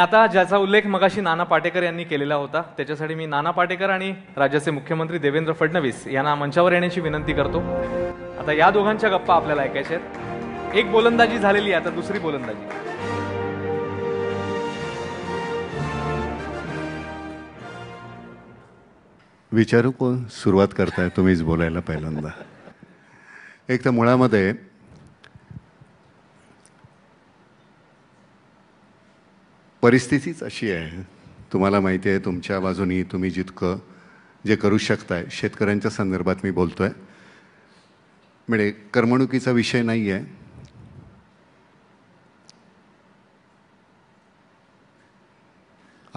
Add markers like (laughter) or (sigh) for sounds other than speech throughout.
आता ज्याचा उल्लेख मगाशी नाना पाटेकर यांनी केलेला होता त्याच्यासाठी मी नाना पाटेकर आणि राज्याचे मुख्यमंत्री देवेंद्र फडणवीस यांना मंचावर येण्याची विनंती करतो आता या दोघांच्या गप्पा आपल्याला ऐकायच्या आहेत एक गोलंदाजी झालेली आहे आता दुसरी गोलंदाजी विचारू कोण सुरुवात करताय तुम्हीच बोलायला पहिल्यांदा एक तर मुळामध्ये परिस्थितीच अशी आहे तुम्हाला माहिती आहे तुमच्या बाजूनी तुम्ही जितकं जे करू शकताय शेतकऱ्यांच्या संदर्भात मी बोलतो आहे म्हणजे करमणुकीचा विषय नाही आहे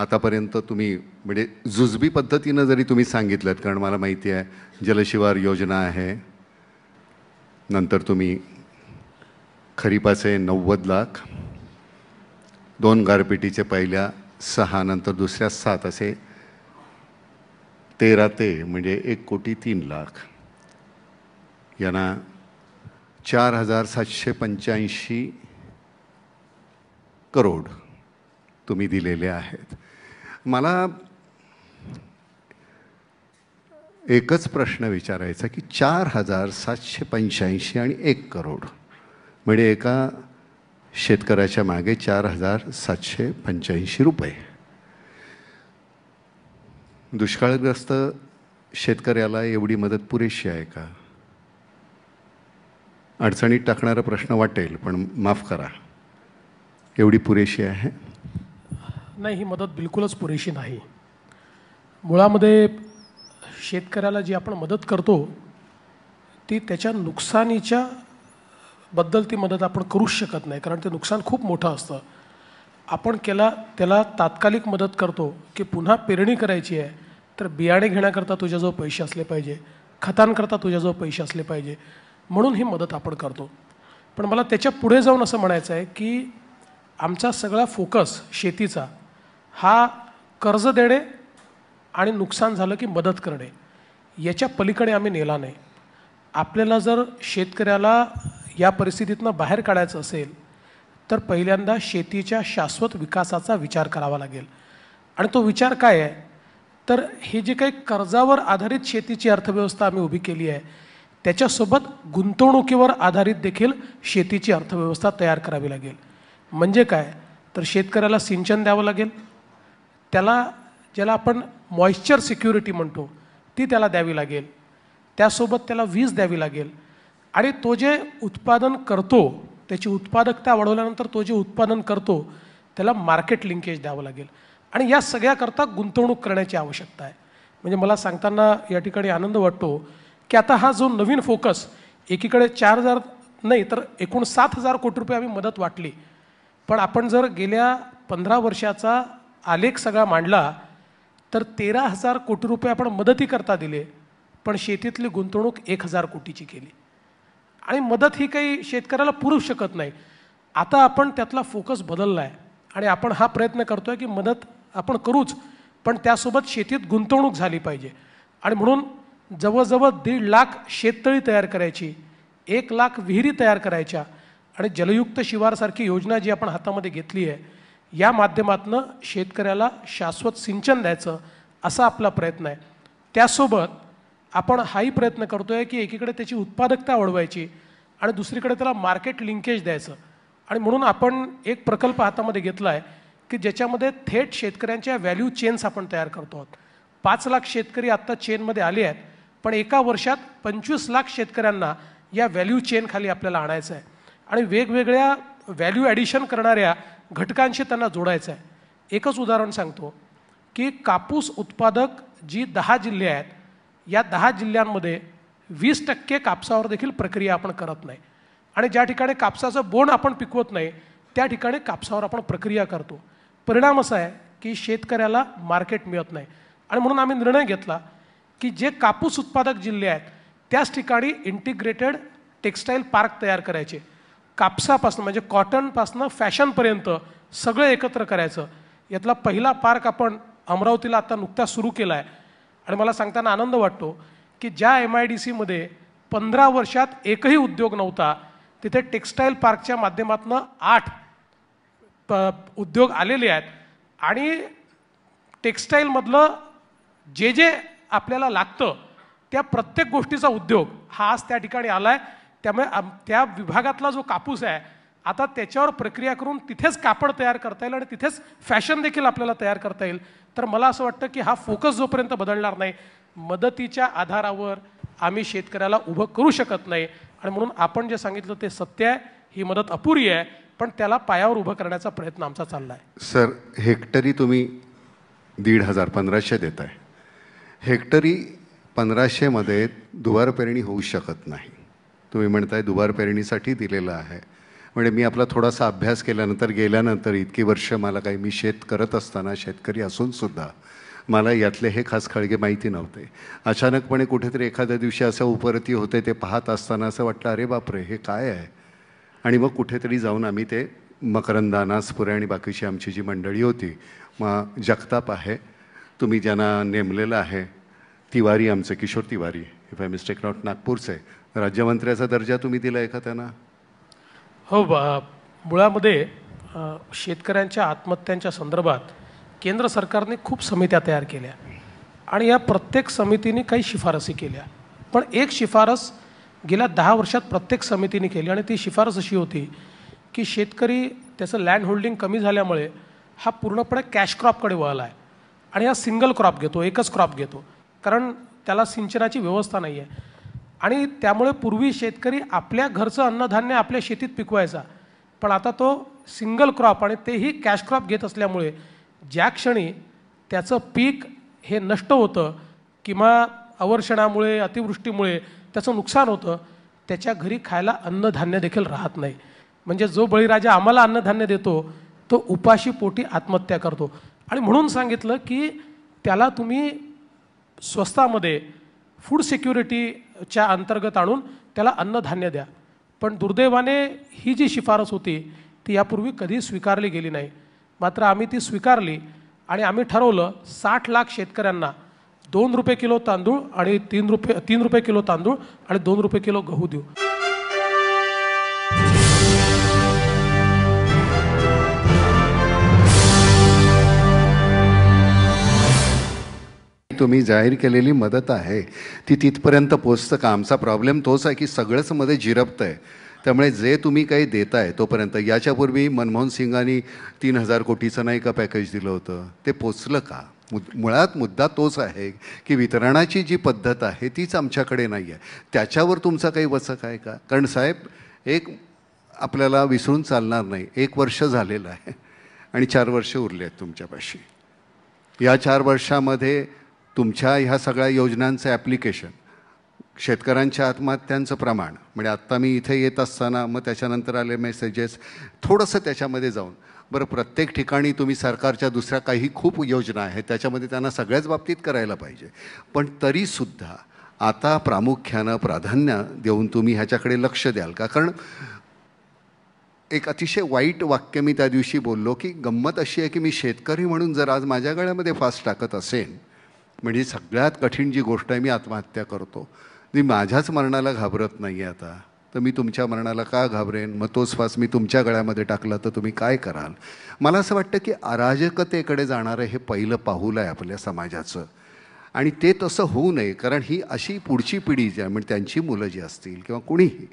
आतापर्यंत तुम्ही म्हणजे जुजबी पद्धतीनं जरी तुम्ही सांगितलं कारण मला माहिती आहे जलशिवार योजना आहे नंतर तुम्ही खरीपाचे नव्वद लाख दोन गारपिटीचे पहिल्या सहा नंतर दुसऱ्या सात असे तेरा ते म्हणजे एक कोटी तीन लाख यांना चार हजार सातशे पंच्याऐंशी करोड तुम्ही दिलेले आहेत मला एकच प्रश्न विचारायचा की चार हजार सातशे पंच्याऐंशी आणि एक करोड म्हणजे एका शेतकऱ्याच्या मागे चार हजार सातशे पंच्याऐंशी रुपये दुष्काळग्रस्त शेतकऱ्याला एवढी मदत पुरेशी आहे का अडचणीत टाकणारा प्रश्न वाटेल पण माफ करा एवढी पुरेशी आहे नाही ही मदत बिलकुलच पुरेशी नाही मुळामध्ये शेतकऱ्याला जी आपण मदत करतो ती त्याच्या नुकसानीच्या बद्दल ती मदत आपण करूच शकत नाही कारण ते नुकसान खूप मोठं असतं आपण केला त्याला तात्कालिक मदत करतो की पुन्हा पेरणी करायची आहे तर बियाणे घेण्याकरता तुझ्याजवळ पैसे असले पाहिजे खतांकरता तुझ्याजवळ पैसे असले पाहिजे म्हणून ही मदत आपण करतो पण मला त्याच्या पुढे जाऊन असं म्हणायचं आहे की आमचा सगळा फोकस शेतीचा हा कर्ज देणे आणि नुकसान झालं की मदत करणे याच्या पलीकडे आम्ही नेला नाही आपल्याला जर शेतकऱ्याला या परिस्थितीतनं बाहेर काढायचं असेल तर पहिल्यांदा शेतीच्या शाश्वत विकासाचा विचार करावा लागेल आणि तो विचार काय आहे तर हे जे काही कर्जावर आधारित शेतीची अर्थव्यवस्था आम्ही उभी केली आहे त्याच्यासोबत गुंतवणुकीवर आधारित देखील शेतीची अर्थव्यवस्था तयार करावी लागेल म्हणजे काय तर शेतकऱ्याला सिंचन द्यावं लागेल त्याला ज्याला आपण मॉइश्चर सिक्युरिटी म्हणतो ती त्याला द्यावी लागेल त्यासोबत त्याला वीज द्यावी लागेल आणि तो जे उत्पादन करतो त्याची उत्पादकता वाढवल्यानंतर तो जे उत्पादन करतो त्याला मार्केट लिंकेज द्यावं लागेल आणि या सगळ्याकरता गुंतवणूक करण्याची आवश्यकता आहे म्हणजे मला सांगताना या ठिकाणी आनंद वाटतो की आता हा जो नवीन फोकस एकीकडे चार हजार नाही तर एकूण सात हजार कोटी रुपये आम्ही मदत वाटली पण आपण जर गेल्या पंधरा वर्षाचा आलेख सगळा मांडला तर तेरा हजार कोटी रुपये आपण मदतीकरता दिले पण शेतीतली गुंतवणूक एक हजार कोटीची केली आणि मदत ही काही शेतकऱ्याला पुरू शकत नाही आता आपण त्यातला फोकस बदलला आहे आणि आपण हा प्रयत्न करतो आहे की मदत आपण करूच पण त्यासोबत शेतीत गुंतवणूक झाली पाहिजे आणि म्हणून जवळजवळ दीड लाख शेततळी तयार करायची एक लाख विहिरी तयार करायच्या आणि जलयुक्त शिवारसारखी योजना जी आपण हातामध्ये घेतली आहे या माध्यमातून शेतकऱ्याला शाश्वत सिंचन द्यायचं असा आपला प्रयत्न आहे त्यासोबत आपण हाही प्रयत्न करतोय की एकीकडे त्याची उत्पादकता वाढवायची आणि दुसरीकडे त्याला मार्केट लिंकेज द्यायचं आणि म्हणून आपण एक प्रकल्प हातामध्ये घेतला आहे की ज्याच्यामध्ये थेट शेतकऱ्यांच्या व्हॅल्यू चेन्स आपण तयार करतो आहोत पाच लाख शेतकरी आत्ता चेनमध्ये आले आहेत पण एका वर्षात पंचवीस लाख शेतकऱ्यांना या व्हॅल्यू चेन खाली आपल्याला आणायचं आहे आणि वेगवेगळ्या व्हॅल्यू ॲडिशन करणाऱ्या घटकांशी त्यांना जोडायचं आहे एकच उदाहरण सांगतो की कापूस उत्पादक जी दहा जिल्हे आहेत या दहा जिल्ह्यांमध्ये वीस टक्के कापसावर देखील प्रक्रिया आपण करत नाही आणि ज्या ठिकाणी कापसाचं बोंड आपण पिकवत नाही त्या ठिकाणी कापसावर आपण प्रक्रिया करतो परिणाम असा आहे की शेतकऱ्याला मार्केट मिळत नाही आणि म्हणून आम्ही निर्णय घेतला की जे कापूस उत्पादक जिल्हे आहेत त्याच ठिकाणी इंटिग्रेटेड टेक्स्टाईल पार्क तयार करायचे कापसापासून म्हणजे कॉटनपासनं फॅशनपर्यंत सगळं एकत्र करायचं यातला पहिला पार्क आपण अमरावतीला आता नुकताच सुरू केला आहे आणि मला सांगताना आनंद वाटतो की ज्या एम आय डी सीमध्ये पंधरा वर्षात एकही उद्योग नव्हता तिथे टेक्स्टाईल पार्कच्या माध्यमातून आठ प उद्योग आलेले आहेत आणि टेक्स्टाईलमधलं जे जे आपल्याला लागतं त्या प्रत्येक गोष्टीचा उद्योग हा आज त्या ठिकाणी आला आहे त्यामुळे त्या विभागातला जो कापूस आहे आता त्याच्यावर प्रक्रिया करून तिथेच कापड तयार करता येईल आणि तिथेच फॅशन देखील आपल्याला तयार करता येईल तर मला असं वाटतं की हा फोकस जोपर्यंत बदलणार नाही मदतीच्या आधारावर आम्ही शेतकऱ्याला उभं करू शकत नाही आणि म्हणून आपण जे सांगितलं ते सत्य आहे ही मदत अपुरी आहे पण त्याला पायावर उभं करण्याचा प्रयत्न आमचा चालला आहे सर हेक्टरी तुम्ही दीड हजार पंधराशे देत आहे हेक्टरी पंधराशेमध्ये दुबार पेरणी होऊ शकत नाही तुम्ही म्हणताय दुबार पेरणीसाठी दिलेलं आहे म्हणजे मी आपला थोडासा अभ्यास केल्यानंतर गेल्यानंतर इतकी वर्ष मला काही मी शेत करत असताना शेतकरी असूनसुद्धा मला यातले हे खास खळगे माहिती नव्हते अचानकपणे कुठेतरी एखाद्या दिवशी असं उपरती होते ते पाहत असताना असं वाटलं अरे बापरे हे काय आहे आणि मग कुठेतरी जाऊन आम्ही ते मकरंदा नासपुरे आणि बाकीची आमची जी मंडळी होती मग जगताप आहे तुम्ही ज्यांना नेमलेलं आहे तिवारी आमचे Kishore Tiwari if I mistake not नागपूरचे राज्यमंत्र्याचा दर्जा तुम्ही दिला त्यांना हो बा मुळामध्ये शेतकऱ्यांच्या आत्महत्यांच्या संदर्भात केंद्र सरकारने खूप समित्या तयार केल्या आणि या प्रत्येक समितीने काही शिफारसी केल्या पण एक शिफारस गेल्या दहा वर्षात प्रत्येक समितीने केली आणि ती शिफारस अशी होती की शेतकरी त्याचं लँड होल्डिंग कमी झाल्यामुळे हा पूर्णपणे कॅश क्रॉपकडे वळला आहे आणि हा सिंगल क्रॉप घेतो एकच क्रॉप घेतो कारण त्याला सिंचनाची व्यवस्था नाही आहे आणि त्यामुळे पूर्वी शेतकरी आपल्या घरचं अन्नधान्य आपल्या शेतीत पिकवायचा पण आता तो सिंगल क्रॉप आणि तेही कॅश क्रॉप घेत असल्यामुळे ज्या क्षणी त्याचं पीक हे नष्ट होतं किंवा अवर्षणामुळे अतिवृष्टीमुळे त्याचं नुकसान होतं त्याच्या घरी खायला अन्नधान्य देखील राहत नाही म्हणजे जो बळीराजा आम्हाला अन्नधान्य देतो तो उपाशी पोटी आत्महत्या करतो आणि म्हणून सांगितलं की त्याला तुम्ही स्वस्तामध्ये फूड सिक्युरिटीच्या अंतर्गत आणून त्याला अन्नधान्य द्या पण दुर्दैवाने ही जी शिफारस होती ती यापूर्वी कधी स्वीकारली गेली नाही मात्र आम्ही ती स्वीकारली आणि आम्ही ठरवलं साठ लाख शेतकऱ्यांना दोन रुपये किलो तांदूळ आणि तीन रुपये तीन रुपये किलो तांदूळ आणि दोन रुपये किलो गहू देऊ तुम्ही जाहीर केलेली मदत आहे ती तिथपर्यंत पोचतं का आमचा प्रॉब्लेम तोच आहे की सगळंच मध्ये झिरपतंय आहे त्यामुळे जे तुम्ही काही देताय तोपर्यंत याच्यापूर्वी मनमोहन सिंगांनी तीन हजार कोटीचं नाही का पॅकेज दिलं होतं ते पोचलं का मुळात मुद्दा तोच आहे की वितरणाची जी पद्धत आहे तीच आमच्याकडे नाही आहे त्याच्यावर तुमचा काही वचक आहे का कारण साहेब एक आपल्याला विसरून चालणार नाही एक वर्ष झालेलं आहे आणि चार वर्ष उरले आहेत तुमच्यापाशी या चार वर्षामध्ये तुमच्या ह्या सगळ्या योजनांचं ॲप्लिकेशन शेतकऱ्यांच्या आत्महत्यांचं प्रमाण म्हणजे आत्ता मी इथे येत असताना मग त्याच्यानंतर आले मेसेजेस थोडंसं त्याच्यामध्ये जाऊन बरं प्रत्येक ठिकाणी तुम्ही सरकारच्या दुसऱ्या काही खूप योजना आहेत त्याच्यामध्ये त्यांना सगळ्याच बाबतीत करायला पाहिजे पण तरीसुद्धा आता प्रामुख्यानं प्राधान्य देऊन तुम्ही ह्याच्याकडे लक्ष द्याल का कारण एक अतिशय वाईट वाक्य मी त्या दिवशी बोललो की गंमत अशी आहे की मी शेतकरी म्हणून जर आज माझ्या गळ्यामध्ये फास्ट टाकत असेन म्हणजे सगळ्यात कठीण जी गोष्ट आहे मी आत्महत्या करतो मी माझ्याच मरणाला घाबरत नाही आहे आता तर मी तुमच्या मरणाला का घाबरेन मग तो श्वास मी तुमच्या गळ्यामध्ये टाकला तर तुम्ही काय कराल मला असं वाटतं की अराजकतेकडे जाणारं हे पहिलं पाहुलं आहे आपल्या समाजाचं आणि ते तसं होऊ नये कारण ही अशी पुढची पिढी जी म्हणजे त्यांची मुलं जी असतील किंवा कुणीही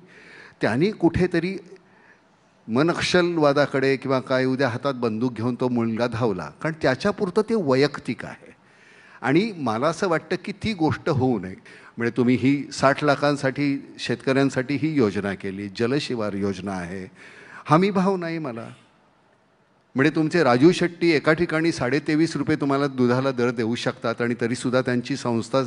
त्यांनी कुठेतरी मनक्षलवादाकडे किंवा काय उद्या हातात बंदूक घेऊन तो मुलगा धावला कारण त्याच्यापुरतं ते वैयक्तिक आहे आणि मला असं वाटतं की ती गोष्ट होऊ नये म्हणजे तुम्ही ही साठ लाखांसाठी शेतकऱ्यांसाठी ही योजना केली जलशिवार योजना आहे हमी भाव नाही मला म्हणजे तुमचे राजू शेट्टी एका ठिकाणी साडेतेवीस रुपये तुम्हाला दुधाला दर देऊ शकतात आणि तरीसुद्धा त्यांची संस्था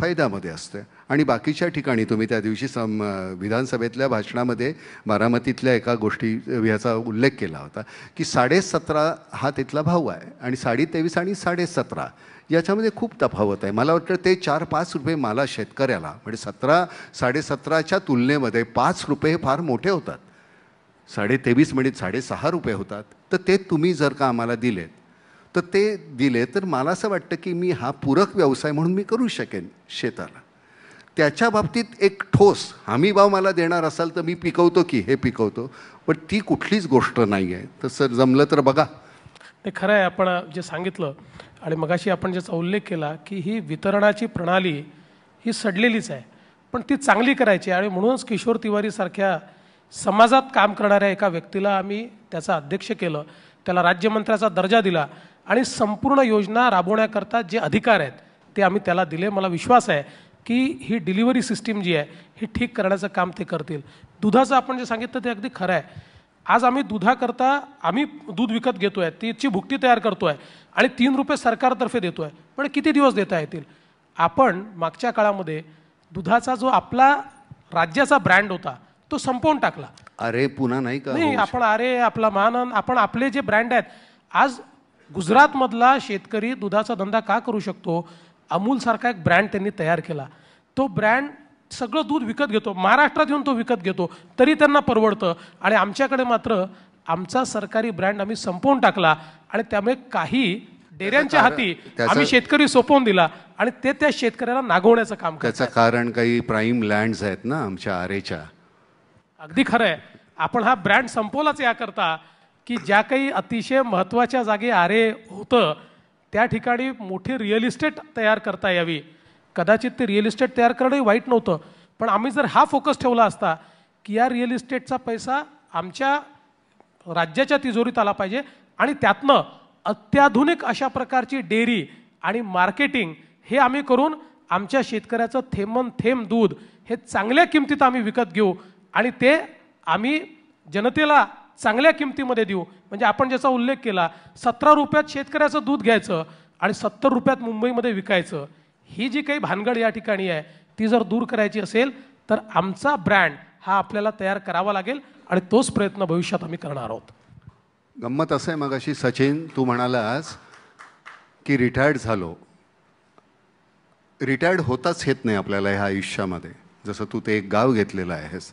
फायद्यामध्ये असते आणि बाकीच्या ठिकाणी तुम्ही त्या दिवशी सम विधानसभेतल्या भाषणामध्ये बारामतीतल्या एका गोष्टी ह्याचा उल्लेख केला होता की साडेसतरा हा तिथला भाव आहे आणि साडेतेवीस आणि साडेसतरा याच्यामध्ये खूप तफावत आहे मला वाटतं ते चार पाच रुपये मला शेतकऱ्याला म्हणजे सतरा साडेसतराच्या तुलनेमध्ये पाच रुपये हे फार मोठे होतात साडे तेवीस म्हणजे साडेसहा रुपये होतात तर ते तुम्ही जर का आम्हाला दिलेत तर ते दिले तर मला असं वाटतं की मी हा पूरक व्यवसाय म्हणून मी करू शकेन शेताला त्याच्या बाबतीत एक ठोस हमी भाव मला देणार असाल तर मी पिकवतो की हे पिकवतो पण ती कुठलीच गोष्ट नाही आहे तर सर जमलं तर बघा ते खरं आहे आपण जे सांगितलं आणि मगाशी आपण ज्याचा उल्लेख केला की ही वितरणाची प्रणाली ही सडलेलीच आहे पण ती चांगली करायची आणि म्हणूनच किशोर तिवारीसारख्या समाजात काम करणाऱ्या एका व्यक्तीला आम्ही त्याचा अध्यक्ष केलं त्याला राज्यमंत्र्याचा दर्जा दिला आणि संपूर्ण योजना राबवण्याकरता जे अधिकार आहेत ते आम्ही त्याला दिले मला विश्वास आहे की ही डिलिव्हरी सिस्टीम जी आहे ही ठीक करण्याचं काम ते करतील दुधाचं आपण जे सांगितलं ते अगदी खरं आहे आज आम्ही दुधाकरता आम्ही दूध विकत घेतो आहे तिची भुकटी तयार करतो आहे आणि तीन रुपये सरकारतर्फे देतो आहे पण किती दिवस देता येतील आपण मागच्या काळामध्ये दुधाचा जो आपला राज्याचा ब्रँड होता तो संपवून टाकला अरे पुन्हा नाही का नाही हो. आपण अरे आपला मानन आपण आपले जे ब्रँड आहेत आज गुजरातमधला शेतकरी दुधाचा धंदा का करू शकतो अमूलसारखा एक ब्रँड त्यांनी तयार केला तो ब्रँड सगळं दूध विकत घेतो महाराष्ट्रात येऊन तो विकत घेतो तरी त्यांना परवडतं आणि आमच्याकडे मात्र आमचा सरकारी ब्रँड आम्ही संपवून टाकला आणि त्यामुळे काही डेऱ्यांच्या हाती आम्ही शेतकरी सोपवून दिला आणि ते त्या शेतकऱ्याला नागवण्याचं काम त्याचं कारण काही प्राईम लँड्स आहेत ना आमच्या आरेच्या अगदी खरं आहे आपण हा ब्रँड संपवलाच याकरता की ज्या काही अतिशय महत्त्वाच्या जागी आरे होतं त्या ठिकाणी मोठी रिअल इस्टेट तयार करता यावी कदाचित ते रिअल इस्टेट तयार करणंही वाईट नव्हतं पण आम्ही जर हा फोकस ठेवला असता की या रिअल इस्टेटचा पैसा आमच्या राज्याच्या तिजोरीत आला पाहिजे आणि त्यातनं अत्याधुनिक अशा प्रकारची डेअरी आणि मार्केटिंग हे आम्ही करून आमच्या शेतकऱ्याचं थेंबन थेंब दूध हे चांगल्या किमतीत आम्ही विकत घेऊ आणि ते आम्ही जनतेला चांगल्या किमतीमध्ये देऊ म्हणजे आपण ज्याचा उल्लेख केला सतरा रुपयात शेतकऱ्याचं दूध घ्यायचं आणि सत्तर रुपयात मुंबईमध्ये विकायचं ही जी काही भानगड या ठिकाणी आहे ती जर दूर करायची असेल तर आमचा ब्रँड हा आपल्याला तयार करावा लागेल आणि तोच प्रयत्न भविष्यात आम्ही करणार आहोत गंमत असं आहे मग अशी सचिन तू म्हणालास की रिटायर्ड झालो रिटायर्ड होताच येत नाही आपल्याला ह्या आयुष्यामध्ये जसं तू ते एक गाव घेतलेलं आहेस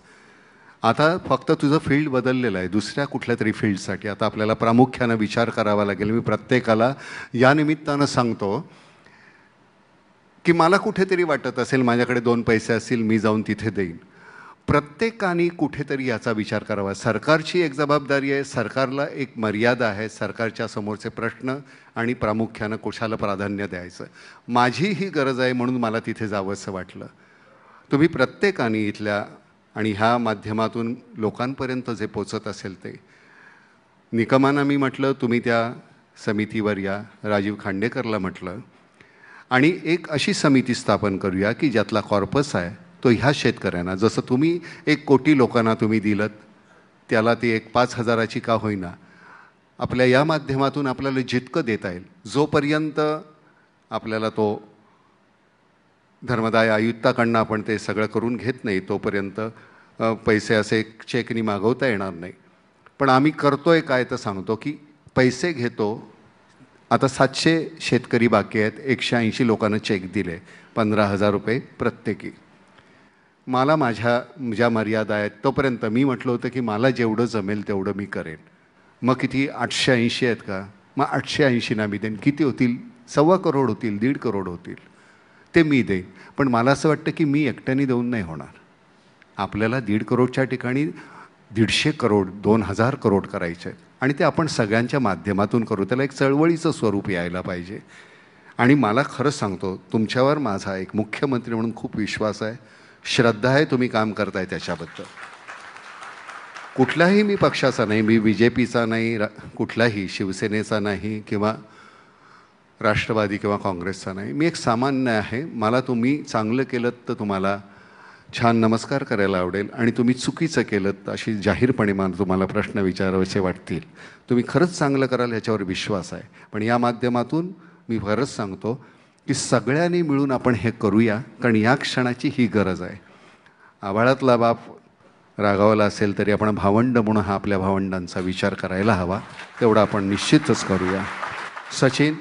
आता फक्त तुझं फील्ड बदललेलं आहे दुसऱ्या कुठल्या तरी फील्डसाठी आता आपल्याला प्रामुख्यानं विचार करावा लागेल मी प्रत्येकाला या निमित्तानं सांगतो की मला कुठेतरी वाटत असेल माझ्याकडे दोन पैसे असतील मी जाऊन तिथे देईन प्रत्येकाने कुठेतरी याचा विचार करावा सरकारची एक जबाबदारी आहे सरकारला एक मर्यादा आहे सरकारच्या समोरचे प्रश्न आणि प्रामुख्यानं कोशाला प्राधान्य द्यायचं माझी ही गरज आहे म्हणून मला तिथे जावंसं वाटलं तुम्ही प्रत्येकाने इथल्या आणि ह्या माध्यमातून लोकांपर्यंत जे पोचत असेल ते निकमांना मी म्हटलं तुम्ही त्या समितीवर या राजीव खांडेकरला म्हटलं आणि एक अशी समिती स्थापन करूया की ज्यातला कॉर्पस आहे तो ह्या शेतकऱ्यांना जसं तुम्ही एक कोटी लोकांना तुम्ही दिलं त्याला ती एक पाच हजाराची का होईना आपल्या या माध्यमातून आपल्याला जितकं देता येईल जोपर्यंत आपल्याला तो धर्मदाय आयुक्ताकडनं आपण ते सगळं करून घेत नाही तोपर्यंत पैसे असे चेकनी मागवता येणार नाही पण आम्ही करतो आहे काय तर सांगतो की पैसे घेतो आता सातशे शेतकरी बाकी आहेत एकशे ऐंशी लोकांना चेक दिले पंधरा हजार रुपये प्रत्येकी मला माझ्या ज्या मर्यादा आहेत तोपर्यंत मी म्हटलं होतं की मला जेवढं जमेल तेवढं मी करेन मग किती आठशे ऐंशी आहेत का मग आठशे ऐंशीना मी देईन किती होतील सव्वा करोड होतील दीड करोड होतील ते मी देईन पण मला असं वाटतं की मी एकट्याने देऊन नाही होणार आपल्याला दीड करोडच्या ठिकाणी दीडशे करोड दोन हजार करोड करायचे आहेत आणि ते आपण सगळ्यांच्या माध्यमातून करू त्याला एक चळवळीचं स्वरूप यायला पाहिजे आणि मला खरंच सांगतो तुमच्यावर माझा एक मुख्यमंत्री म्हणून खूप विश्वास आहे श्रद्धा आहे तुम्ही काम करताय त्याच्याबद्दल कुठलाही मी पक्षाचा नाही मी बी जे पीचा नाही कुठलाही शिवसेनेचा नाही किंवा राष्ट्रवादी किंवा काँग्रेसचा नाही मी एक सामान्य आहे मला तुम्ही चांगलं केलं तर तुम्हाला छान नमस्कार करायला आवडेल आणि तुम्ही चुकीचं केलं तर अशी जाहीरपणे मला तुम्हाला प्रश्न विचारावेसे वाटतील तुम्ही खरंच चांगलं कराल ह्याच्यावर विश्वास आहे पण या माध्यमातून मी खरंच सांगतो की सगळ्यांनी मिळून आपण हे करूया कारण या क्षणाची ही गरज आहे आभाळातला बाप रागावला असेल तरी आपण भावंड म्हणून हा आपल्या भावंडांचा विचार करायला हवा तेवढा आपण निश्चितच करूया सचिन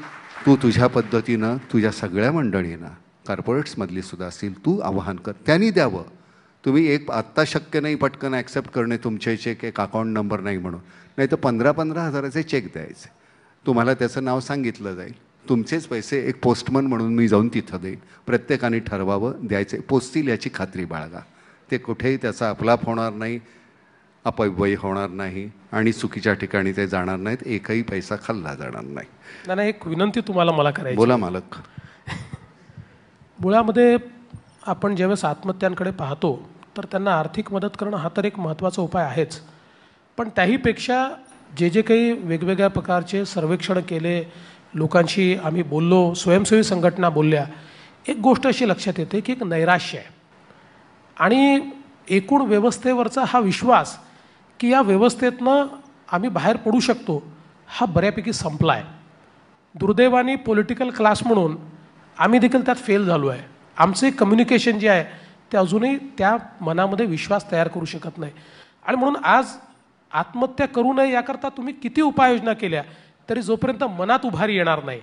तू तुझ्या पद्धतीनं तुझ्या सगळ्या मंडळींना कॉर्पोरेट्समधली सुद्धा असतील तू आवाहन कर त्यांनी द्यावं तुम्ही एक आत्ता शक्य नाही पटकन ॲक्सेप्ट करणे तुमचे चेक एक अकाउंट नंबर नाही म्हणून नाही तर पंधरा पंधरा हजाराचे चेक द्यायचे तुम्हाला त्याचं नाव सांगितलं जाईल तुमचेच पैसे एक पोस्टमन म्हणून मी जाऊन तिथं देईन प्रत्येकाने ठरवावं द्यायचे पोचतील याची खात्री बाळगा ते कुठेही त्याचा अपलाप होणार नाही अपव्यय होणार नाही आणि चुकीच्या ठिकाणी ते जाणार नाहीत एकही पैसा खाल्ला जाणार नाही नाही एक विनंती तुम्हाला मला करायची बोला मालक (laughs) मुळामध्ये आपण ज्यावेळेस आत्महत्यांकडे पाहतो तर त्यांना आर्थिक मदत करणं हा तर एक महत्त्वाचा उपाय आहेच पण त्याहीपेक्षा जे जे काही वेगवेगळ्या प्रकारचे सर्वेक्षण केले लोकांशी आम्ही बोललो स्वयंसेवी संघटना बोलल्या एक गोष्ट अशी लक्षात येते की एक नैराश्य आहे आणि एकूण व्यवस्थेवरचा हा विश्वास की या व्यवस्थेतनं आम्ही बाहेर पडू शकतो हा बऱ्यापैकी संपला आहे दुर्दैवाने पॉलिटिकल क्लास म्हणून आम्ही देखील त्यात फेल झालो आहे आमचे कम्युनिकेशन जे आहे ते अजूनही त्या मनामध्ये विश्वास तयार करू शकत नाही आणि म्हणून आज आत्महत्या करू नये याकरता तुम्ही किती उपाययोजना केल्या तरी जोपर्यंत मनात उभारी येणार नाही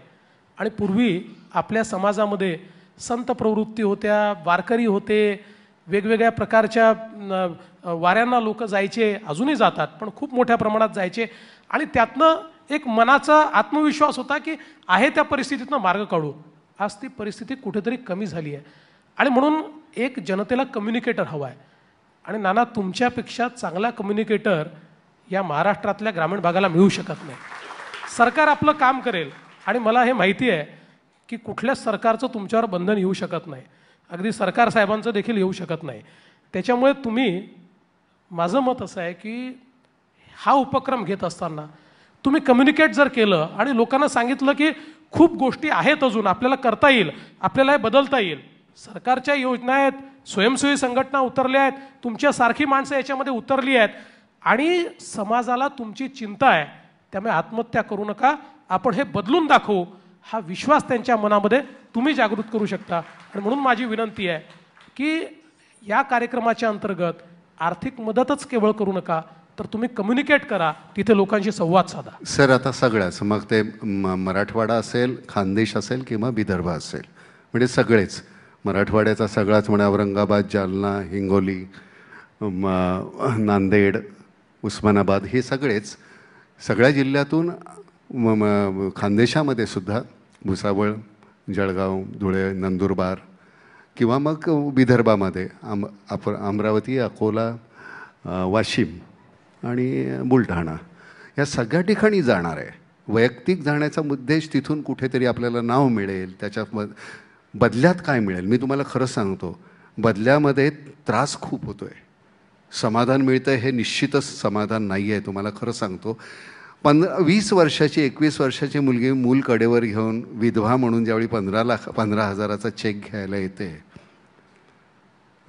आणि पूर्वी आपल्या समाजामध्ये संत प्रवृत्ती होत्या वारकरी होते वेगवेगळ्या प्रकारच्या वाऱ्यांना लोक जायचे अजूनही जातात पण खूप मोठ्या प्रमाणात जायचे आणि त्यातनं एक मनाचा आत्मविश्वास होता की आहे त्या परिस्थितीतनं मार्ग काढू आज ती परिस्थिती कुठेतरी कमी झाली आहे आणि म्हणून एक जनतेला कम्युनिकेटर हवा आहे आणि नाना तुमच्यापेक्षा चांगला कम्युनिकेटर या महाराष्ट्रातल्या ग्रामीण भागाला मिळू शकत नाही सरकार आपलं काम करेल आणि मला हे माहिती आहे की कुठल्याच सरकारचं तुमच्यावर बंधन येऊ शकत नाही अगदी सरकार साहेबांचं देखील येऊ शकत नाही त्याच्यामुळे तुम्ही माझं मत असं आहे की हा उपक्रम घेत असताना तुम्ही कम्युनिकेट जर केलं आणि लोकांना सांगितलं की खूप गोष्टी आहेत अजून आपल्याला करता येईल आपल्याला हे बदलता येईल सरकारच्या योजना आहेत स्वयंसेवी संघटना उतरल्या आहेत तुमच्यासारखी माणसं याच्यामध्ये उतरली आहेत आणि समाजाला तुमची चिंता आहे त्यामुळे आत्महत्या करू नका आपण हे बदलून दाखवू हा विश्वास त्यांच्या मनामध्ये तुम्ही जागृत करू शकता आणि म्हणून माझी विनंती आहे की या कार्यक्रमाच्या अंतर्गत आर्थिक मदतच केवळ करू नका तर तुम्ही कम्युनिकेट करा तिथे लोकांशी संवाद साधा सर आता सगळ्याच मग ते मराठवाडा असेल खानदेश असेल किंवा विदर्भ असेल म्हणजे सगळेच मराठवाड्याचा सगळाच म्हणजे औरंगाबाद जालना हिंगोली नांदेड उस्मानाबाद हे सगळेच सगळ्या जिल्ह्यातून म खानदेशामध्ये सुद्धा भुसावळ जळगाव धुळे नंदुरबार किंवा मग विदर्भामध्ये आम आप अमरावती अकोला वाशिम आणि बुलढाणा या सगळ्या ठिकाणी जाणार आहे वैयक्तिक जाण्याचा मुद्देश तिथून कुठेतरी आपल्याला नाव मिळेल त्याच्या बदल्यात काय मिळेल मी तुम्हाला खरं सांगतो बदल्यामध्ये त्रास खूप होतो आहे समाधान मिळतं हे निश्चितच समाधान नाही आहे तुम्हाला खरं सांगतो पंधरा वीस वर्षाची एकवीस वर्षाची मुलगी मूल कडेवर घेऊन विधवा म्हणून ज्यावेळी पंधरा लाख पंधरा हजाराचा चेक घ्यायला येते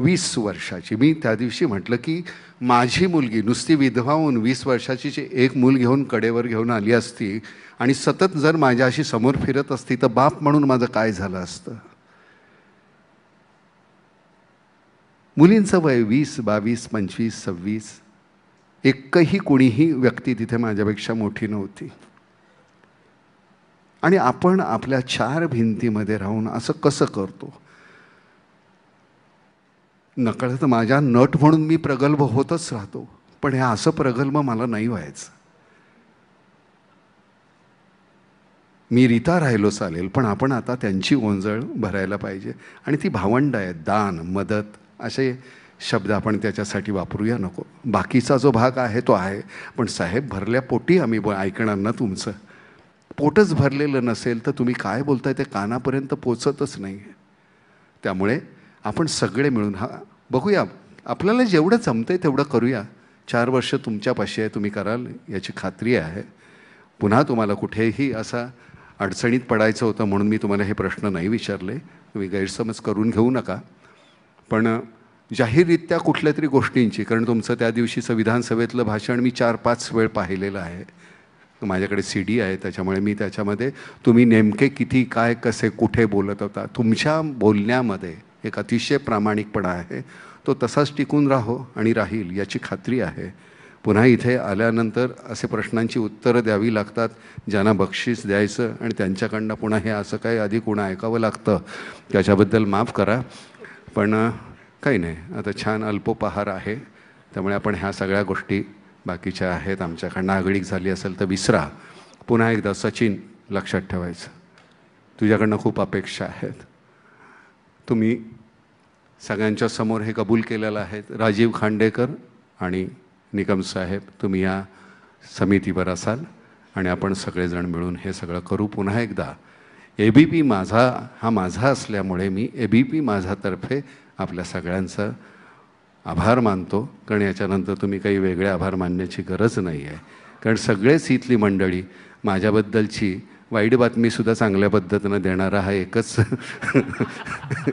वीस वर्षाची मी त्या दिवशी म्हटलं की माझी मुलगी नुसती विधवा होऊन वीस वर्षाची जी एक मूल घेऊन कडेवर घेऊन आली असती आणि सतत जर माझ्याशी समोर फिरत असती तर बाप म्हणून माझं काय झालं असतं मुलींचं वय वीस बावीस पंचवीस सव्वीस एकही कोणीही व्यक्ती तिथे माझ्यापेक्षा मोठी नव्हती आणि आपण आपल्या चार भिंतीमध्ये राहून असं कसं करतो नकळत माझ्या नट म्हणून मी प्रगल्भ होतच राहतो पण हे असं प्रगल्भ मला नाही व्हायचं मी रीता राहिलो चालेल पण आपण आता त्यांची गोंजळ भरायला पाहिजे आणि ती भावंड आहेत दान मदत असे शब्द आपण त्याच्यासाठी वापरूया नको बाकीचा जो भाग आहे तो आहे पण साहेब भरल्या पोटी आम्ही ब ऐकणार ना तुमचं पोटच भरलेलं नसेल तर तुम्ही काय बोलताय ते कानापर्यंत पोचतच नाही त्यामुळे आपण सगळे मिळून हा बघूया आपल्याला जेवढं जमतं आहे तेवढं करूया चार वर्ष तुमच्यापाशी आहे तुम्ही कराल याची खात्री आहे पुन्हा तुम्हाला कुठेही असा अडचणीत पडायचं होतं म्हणून मी तुम्हाला हे प्रश्न नाही विचारले तुम्ही गैरसमज करून घेऊ नका पण जाहीररित्या कुठल्या तरी गोष्टींची कारण तुमचं त्या दिवशीचं विधानसभेतलं भाषण मी चार पाच वेळ पाहिलेलं आहे माझ्याकडे सी डी आहे त्याच्यामुळे मी त्याच्यामध्ये तुम्ही नेमके किती काय कसे कुठे बोलत होता तुमच्या बोलण्यामध्ये एक अतिशय प्रामाणिकपणा आहे तो तसाच टिकून राहो आणि राहील याची खात्री आहे पुन्हा इथे आल्यानंतर असे प्रश्नांची उत्तरं द्यावी लागतात ज्यांना बक्षीस द्यायचं आणि त्यांच्याकडनं पुन्हा हे असं काही आधी कुणा ऐकावं लागतं त्याच्याबद्दल माफ करा पण काही नाही आता छान अल्पोपहार आहे त्यामुळे आपण ह्या सगळ्या गोष्टी बाकीच्या आहेत आमच्याकडनं आगळीक झाली असेल तर विसरा पुन्हा एकदा सचिन लक्षात ठेवायचं तुझ्याकडनं खूप अपेक्षा आहेत तुम्ही सगळ्यांच्या समोर हे कबूल केलेलं आहे राजीव खांडेकर आणि निकम साहेब तुम्ही या समितीवर असाल आणि आपण सगळेजण मिळून हे सगळं करू पुन्हा एकदा ए बी पी माझा हा माझा असल्यामुळे मी ए बी पी माझातर्फे आपल्या सगळ्यांचा आभार मानतो कारण याच्यानंतर तुम्ही काही वेगळे आभार मानण्याची गरज नाही आहे कारण सगळेच इथली मंडळी माझ्याबद्दलची वाईट बातमीसुद्धा चांगल्या पद्धतीनं देणारा हा एकच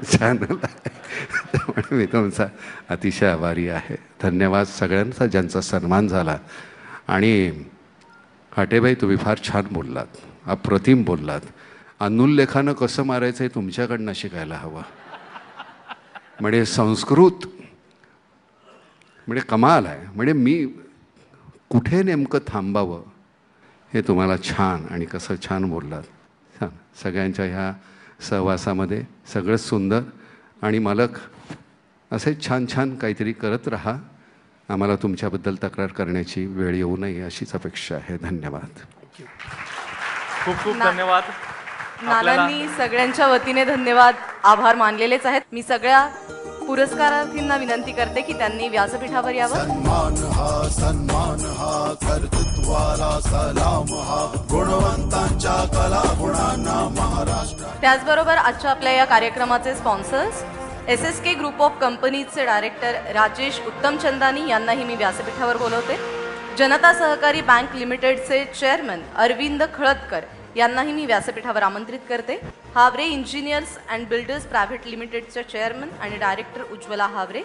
चॅनल (laughs) आहे मी तुमचा अतिशय आभारी आहे धन्यवाद सगळ्यांचा ज्यांचा सन्मान झाला आणि हाटेबाई तुम्ही फार छान बोललात अप्रतिम बोललात अनुल्लेखानं कसं मारायचं हे तुमच्याकडनं शिकायला हवं म्हणजे संस्कृत म्हणजे कमाल आहे म्हणजे मी कुठे नेमकं थांबावं हे तुम्हाला छान आणि कसं छान बोललात छान सगळ्यांच्या ह्या सहवासामध्ये सगळंच सुंदर आणि मालक असे छान छान काहीतरी करत राहा आम्हाला तुमच्याबद्दल तक्रार करण्याची वेळ येऊ नये अशीच अपेक्षा आहे धन्यवाद खूप खूप धन्यवाद नानांनी सगळ्यांच्या वतीने धन्यवाद आभार मानलेलेच आहेत मी सगळ्या पुरस्कारार्थींना विनंती करते की त्यांनी व्यासपीठावर यावं सन्मान हा सन्मान हा कर्तृत्वाला सलाम हा गुणवंतांच्या कला गुणांना महाराष्ट्र त्याचबरोबर आजच्या आपल्या या कार्यक्रमाचे sponsors S S K group of कंपनीजचे डायरेक्टर राजेश उत्तमचंदानी यांनाही मी व्यासपीठावर बोलवते जनता सहकारी बँक लिमिटेडचे चेअरमन अरविंद खळदकर यांनाही मी व्यासपीठावर आमंत्रित करते Haware engineers and builders private लिमिटेडचे चेअरमन आणि director Ujjwala Haware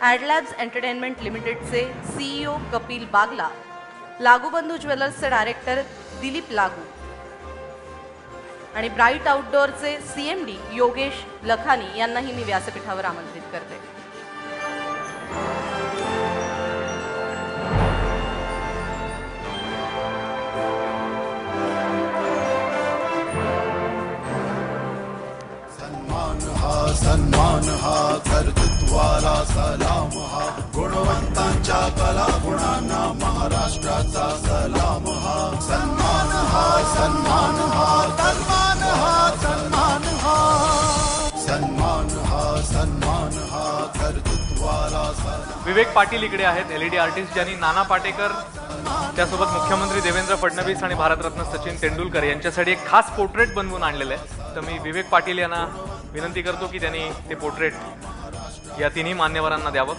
Adlabs entertainment लिमिटेडचे सीईओ कपिल बागला लागूबंधू ज्वेलर्सचे डायरेक्टर दिलीप लागू आणि ब्राईट आउटडोअरचे C M D Yogesh Lakhani यांनाही मी व्यासपीठावर आमंत्रित करते सन्मान हा कर्तृत्वाला सलाम हा गुणवंतांच्या कला गुणांना महाराष्ट्राचा सलाम हा सन्मान हा सन्मान हा सन्मान हा सन्मान हा सन्मान हा सन्मान हा कर्तृत्वाला सलाम विवेक पाटील इकडे आहेत एलईडी आर्टिस्ट e ज्यांनी नाना पाटेकर त्यासोबत मुख्यमंत्री देवेंद्र फडणवीस आणि भारतरत्न सचिन तेंडुलकर यांच्यासाठी एक खास पोर्ट्रेट बनवून आणलेलं आहे तर मी विवेक पाटील यांना विनंती करतो की त्यांनी ते पोर्ट्रेट या तिन्ही मान्यवरांना द्यावं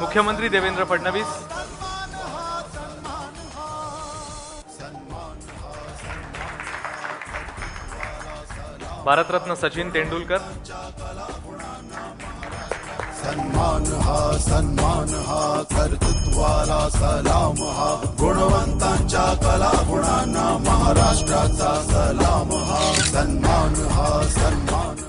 मुख्यमंत्री देवेंद्र फडणवीस भारतरत्न सचिन तेंडुलकर सन्मान हा सन्मान हा कर्तृत्वाला सलाम हा गुणवंतांच्या कला गुणांना महाराष्ट्राचा सलाम हा सन्मान हा सन्मान